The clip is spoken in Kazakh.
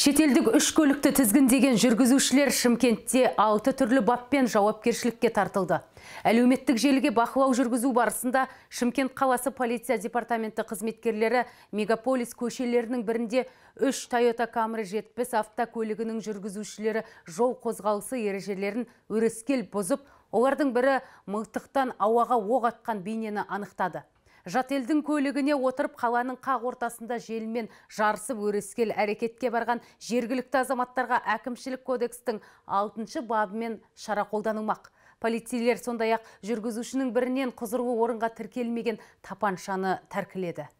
Шетелдік үш көлікті тізгіндеген жүргізушілер Шымкентте алты түрлі баппен жауапкершілікке тартылды. Әлеуметтік желіге бақылау жүргізу барысында Шымкент қаласы полиция департаменті қызметкерлері мегаполис көшелерінің бірінде үш Toyota Camry 70 автокөлігінің жүргізушілері жол қозғалысы ережелерін өрескел бұзып, олардың бірі мылтықтан ауаға оқ атқан бейнені анықтады. Жателдің көлігіне отырып қаланың қақ ортасында желмен жарысып өрескел әрекетке барған жергілікті азаматтарға әкімшілік кодекстің алтыншы бабымен шара қолданылмақ. Полицейлер сондай ақ жүргізушінің бірінен құзырлы орынға тіркелмеген тапаншаны тәркіледі.